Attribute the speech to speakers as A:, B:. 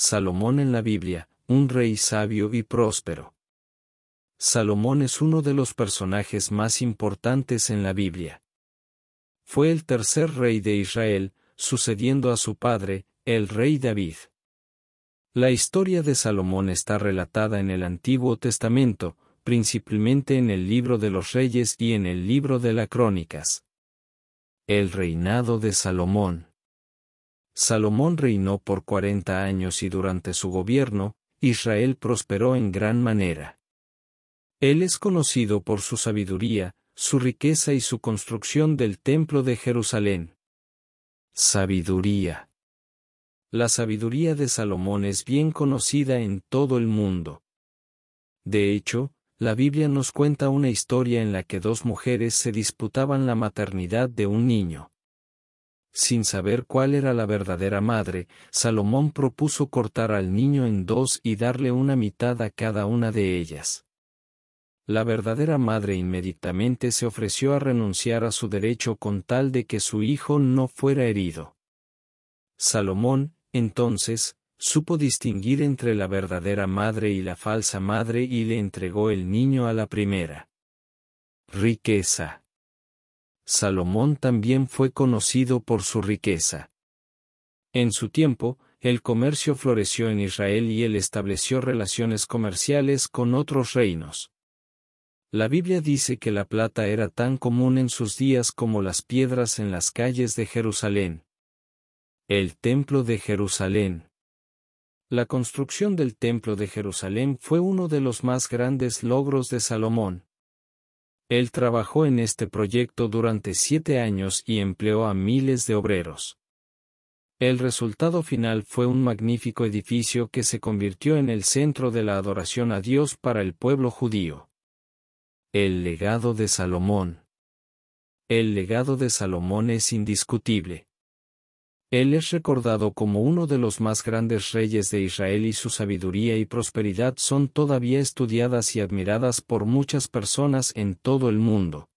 A: Salomón en la Biblia, un rey sabio y próspero. Salomón es uno de los personajes más importantes en la Biblia. Fue el tercer rey de Israel, sucediendo a su padre, el rey David. La historia de Salomón está relatada en el Antiguo Testamento, principalmente en el libro de los reyes y en el libro de las crónicas. El reinado de Salomón. Salomón reinó por cuarenta años y durante su gobierno, Israel prosperó en gran manera. Él es conocido por su sabiduría, su riqueza y su construcción del templo de Jerusalén. Sabiduría. La sabiduría de Salomón es bien conocida en todo el mundo. De hecho, la Biblia nos cuenta una historia en la que dos mujeres se disputaban la maternidad de un niño. Sin saber cuál era la verdadera madre, Salomón propuso cortar al niño en dos y darle una mitad a cada una de ellas. La verdadera madre inmediatamente se ofreció a renunciar a su derecho con tal de que su hijo no fuera herido. Salomón, entonces, supo distinguir entre la verdadera madre y la falsa madre y le entregó el niño a la primera. Riqueza. Salomón también fue conocido por su riqueza. En su tiempo, el comercio floreció en Israel y él estableció relaciones comerciales con otros reinos. La Biblia dice que la plata era tan común en sus días como las piedras en las calles de Jerusalén. El Templo de Jerusalén. La construcción del Templo de Jerusalén fue uno de los más grandes logros de Salomón. Él trabajó en este proyecto durante siete años y empleó a miles de obreros. El resultado final fue un magnífico edificio que se convirtió en el centro de la adoración a Dios para el pueblo judío. El legado de Salomón. El legado de Salomón es indiscutible. Él es recordado como uno de los más grandes reyes de Israel y su sabiduría y prosperidad son todavía estudiadas y admiradas por muchas personas en todo el mundo.